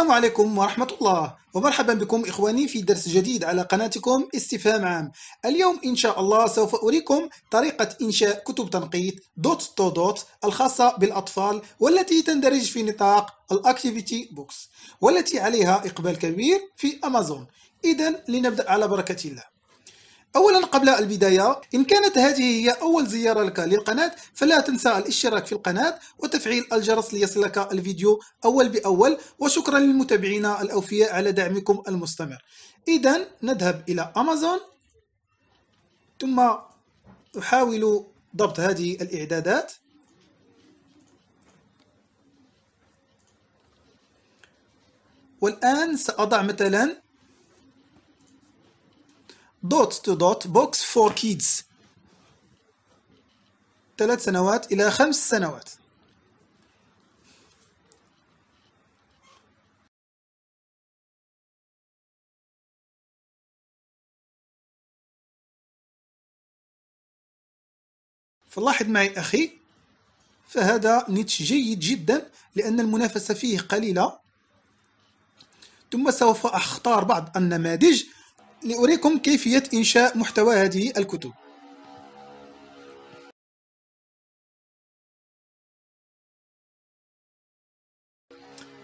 السلام عليكم ورحمة الله ومرحبا بكم إخواني في درس جديد على قناتكم استفهام عام اليوم إن شاء الله سوف أريكم طريقة إنشاء كتب تنقيط دوت تو دوت الخاصة بالأطفال والتي تندرج في نطاق الأكتيفيتي بوكس والتي عليها إقبال كبير في أمازون إذا لنبدأ على بركة الله أولا قبل البداية إن كانت هذه هي أول زيارة لك للقناة فلا تنسى الاشتراك في القناة وتفعيل الجرس ليصلك الفيديو أول بأول وشكرا للمتابعين الأوفياء على دعمكم المستمر إذا نذهب إلى أمازون ثم أحاول ضبط هذه الإعدادات والآن سأضع مثلا دوت تو دوت بوكس فور كيدز ثلاث سنوات إلى خمس سنوات فلاحظ معي أخي فهذا نيتش جيد جدا لأن المنافسة فيه قليلة ثم سوف أختار بعض النماذج لأريكم كيفية إنشاء محتوى هذه الكتب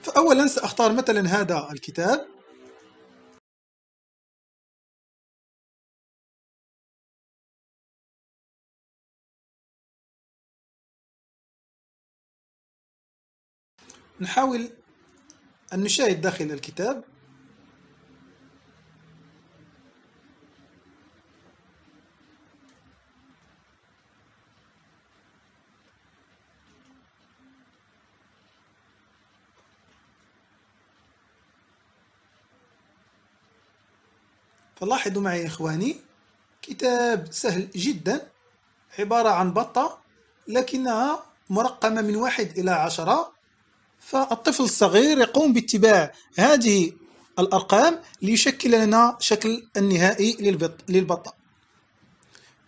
فأولا سأختار مثلا هذا الكتاب نحاول أن نشاهد داخل الكتاب فلاحظوا معي يا إخواني كتاب سهل جدا عبارة عن بطة لكنها مرقمة من واحد إلى عشرة فالطفل الصغير يقوم باتباع هذه الأرقام ليشكل لنا شكل النهائي للبطة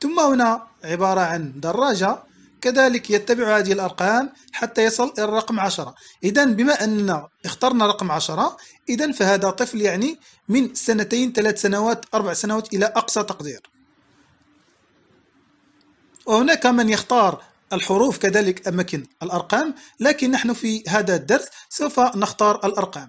ثم هنا عبارة عن دراجة كذلك يتبع هذه الأرقام حتى يصل إلى الرقم 10 إذا بما أننا اخترنا رقم 10 إذا فهذا طفل يعني من سنتين ثلاث سنوات أربع سنوات إلى أقصى تقدير وهناك من يختار الحروف كذلك أماكن الأرقام لكن نحن في هذا الدرس سوف نختار الأرقام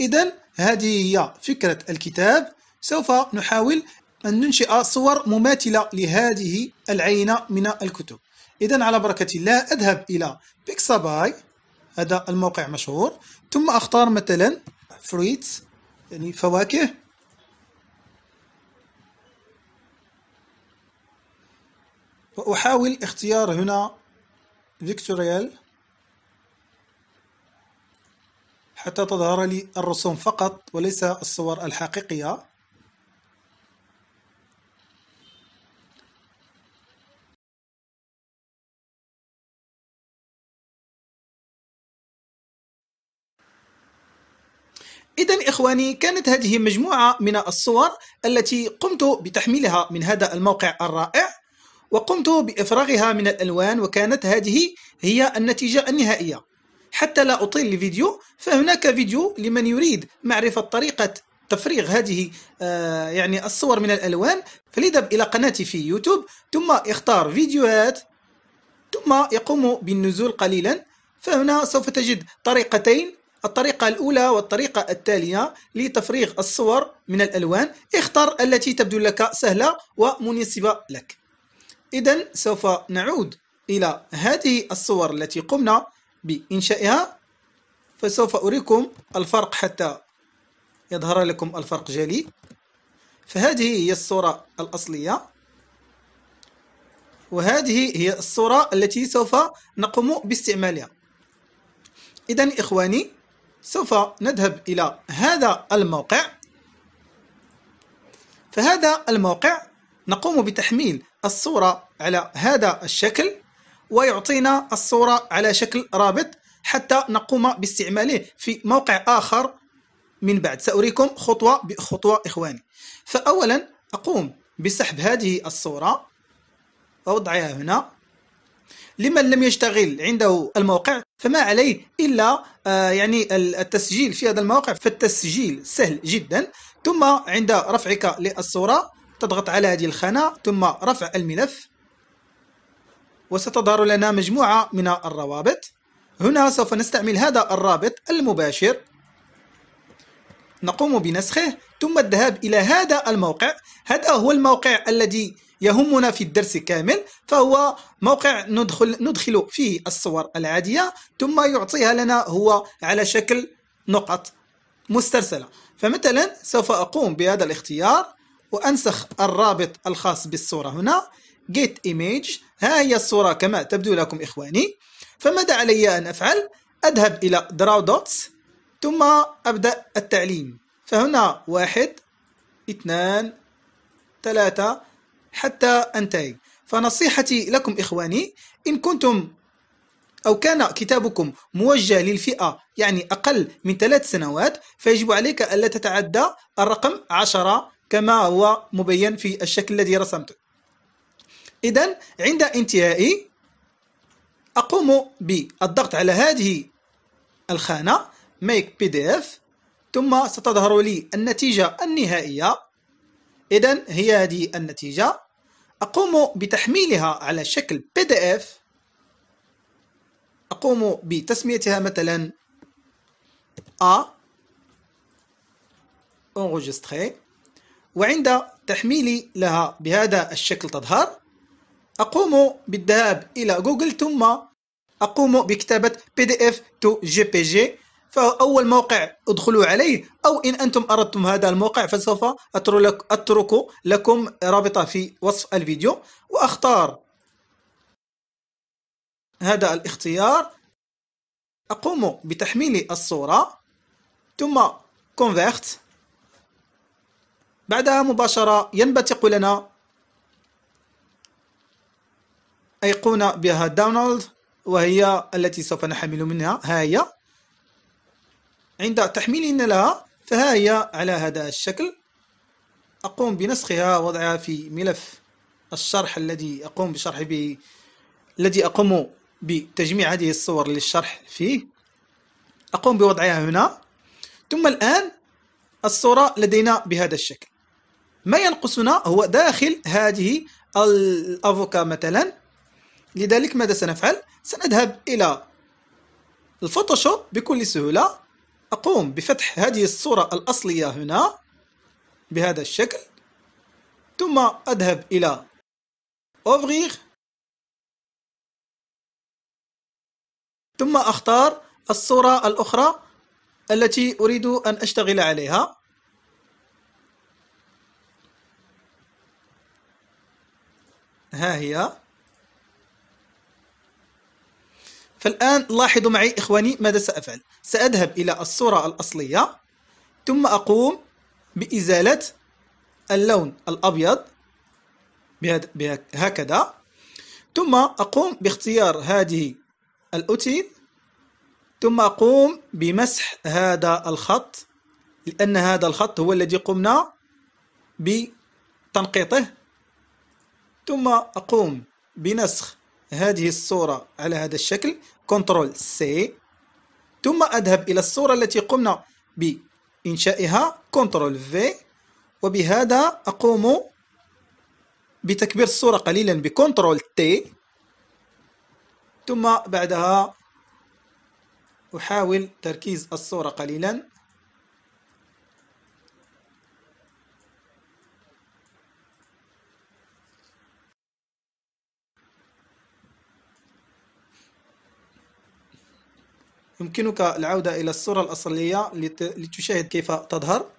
إذا هذه هي فكرة الكتاب سوف نحاول أن ننشئ صور مماثلة لهذه العينة من الكتب إذا على بركة الله أذهب إلى بيكساباي هذا الموقع مشهور ثم أختار مثلا فرويت يعني فواكه وأحاول اختيار هنا فيكتوريال حتى تظهر لي الرسوم فقط وليس الصور الحقيقية إذا إخواني كانت هذه مجموعة من الصور التي قمت بتحميلها من هذا الموقع الرائع وقمت بإفراغها من الألوان وكانت هذه هي النتيجة النهائية حتى لا أطيل الفيديو فهناك فيديو لمن يريد معرفة طريقة تفريغ هذه آه، يعني الصور من الألوان فليذهب إلى قناتي في يوتيوب ثم يختار فيديوهات ثم يقوم بالنزول قليلا فهنا سوف تجد طريقتين الطريقة الأولى والطريقة التالية لتفريغ الصور من الألوان اختر التي تبدو لك سهلة ومناسبة لك إذا سوف نعود إلى هذه الصور التي قمنا بإنشائها فسوف أريكم الفرق حتى يظهر لكم الفرق جلي فهذه هي الصورة الأصلية وهذه هي الصورة التي سوف نقوم باستعمالها إذا إخواني سوف نذهب إلى هذا الموقع فهذا الموقع نقوم بتحميل الصورة على هذا الشكل ويعطينا الصورة على شكل رابط حتى نقوم باستعماله في موقع آخر من بعد سأريكم خطوة بخطوة إخواني فأولا أقوم بسحب هذه الصورة ووضعها هنا لمن لم يشتغل عنده الموقع فما عليه إلا آه، يعني التسجيل في هذا الموقع فالتسجيل سهل جدا ثم عند رفعك للصورة تضغط على هذه الخانة ثم رفع الملف وستظهر لنا مجموعة من الروابط هنا سوف نستعمل هذا الرابط المباشر نقوم بنسخه ثم الذهاب إلى هذا الموقع هذا هو الموقع الذي يهمنا في الدرس كامل فهو موقع ندخل ندخل فيه الصور العادية ثم يعطيها لنا هو على شكل نقط مسترسلة فمثلا سوف أقوم بهذا الاختيار وأنسخ الرابط الخاص بالصورة هنا get image ها هي الصورة كما تبدو لكم إخواني فماذا علي أن أفعل؟ أذهب إلى draw dots ثم أبدأ التعليم فهنا واحد اثنان ثلاثة حتى أنتهي فنصيحتي لكم إخواني إن كنتم أو كان كتابكم موجه للفئة يعني أقل من ثلاث سنوات فيجب عليك ألا تتعدى الرقم عشرة كما هو مبين في الشكل الذي رسمته إذا عند انتهائي أقوم بالضغط على هذه الخانة make pdf ثم ستظهر لي النتيجة النهائية إذا هي هذه النتيجة أقوم بتحميلها على شكل PDF أقوم بتسميتها مثلا A enregistrer وعند تحميلي لها بهذا الشكل تظهر أقوم بالذهاب إلى جوجل ثم أقوم بكتابة PDF to GPG فاول موقع ادخلوا عليه أو إن أنتم أردتم هذا الموقع فسوف أترك اترك لكم رابطة في وصف الفيديو وأختار هذا الاختيار أقوم بتحميل الصورة ثم كونفرت بعدها مباشرة ينبثق لنا أيقونة بها داونلود وهي التي سوف نحمل منها هي عند تحميلهن لها فها هي على هذا الشكل أقوم بنسخها وضعها في ملف الشرح الذي أقوم بشرح به الذي أقوم بتجميع هذه الصور للشرح فيه أقوم بوضعها هنا ثم الآن الصورة لدينا بهذا الشكل ما ينقصنا هو داخل هذه الأفوكا مثلا لذلك ماذا سنفعل؟ سنذهب إلى الفوتوشوب بكل سهولة أقوم بفتح هذه الصورة الأصلية هنا بهذا الشكل ثم أذهب إلى أوفغيغ ثم أختار الصورة الأخرى التي أريد أن أشتغل عليها ها هي فالآن لاحظوا معي إخواني ماذا سأفعل سأذهب إلى الصورة الأصلية ثم أقوم بإزالة اللون الأبيض هكذا ثم أقوم باختيار هذه الأوتيل ثم أقوم بمسح هذا الخط لأن هذا الخط هو الذي قمنا بتنقيطه ثم أقوم بنسخ هذه الصورة على هذا الشكل كنترول سي ثم أذهب إلى الصورة التي قمنا بإنشائها كنترول في وبهذا أقوم بتكبير الصورة قليلا بكنترول تي ثم بعدها أحاول تركيز الصورة قليلا يمكنك العودة إلى الصورة الأصلية لتشاهد كيف تظهر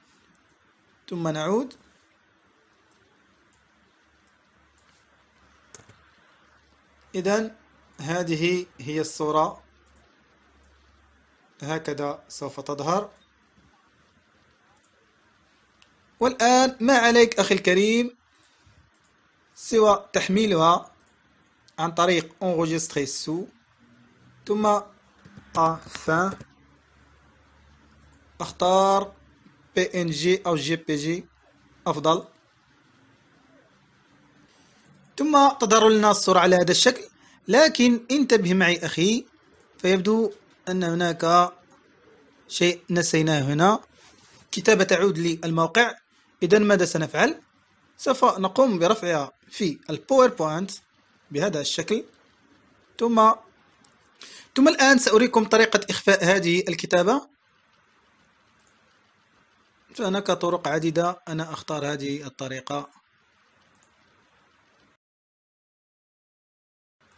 ثم نعود إذا هذه هي الصورة هكذا سوف تظهر والآن ما عليك أخي الكريم سوى تحميلها عن طريق سو ثم ف أختار بي إن جي أو جي بي جي أفضل ثم تظهر لنا الصورة على هذا الشكل لكن انتبه معي أخي فيبدو أن هناك شيء نسيناه هنا كتابة تعود للموقع إذا ماذا سنفعل؟ سوف نقوم برفعها في الباوربوينت بهذا الشكل ثم ثم الآن سأريكم طريقة إخفاء هذه الكتابة فهناك طرق عديدة أنا أختار هذه الطريقة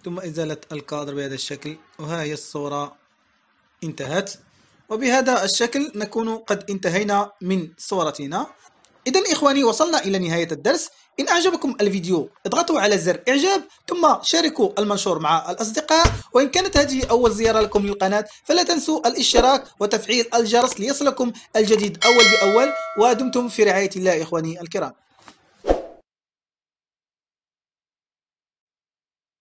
ثم إزالة الكادر بهذا الشكل وها هي الصورة انتهت وبهذا الشكل نكون قد انتهينا من صورتنا إذا إخواني وصلنا إلى نهاية الدرس إن أعجبكم الفيديو اضغطوا على زر إعجاب ثم شاركوا المنشور مع الأصدقاء وإن كانت هذه أول زيارة لكم للقناة فلا تنسوا الاشتراك وتفعيل الجرس ليصلكم الجديد أول بأول ودمتم في رعاية الله إخواني الكرام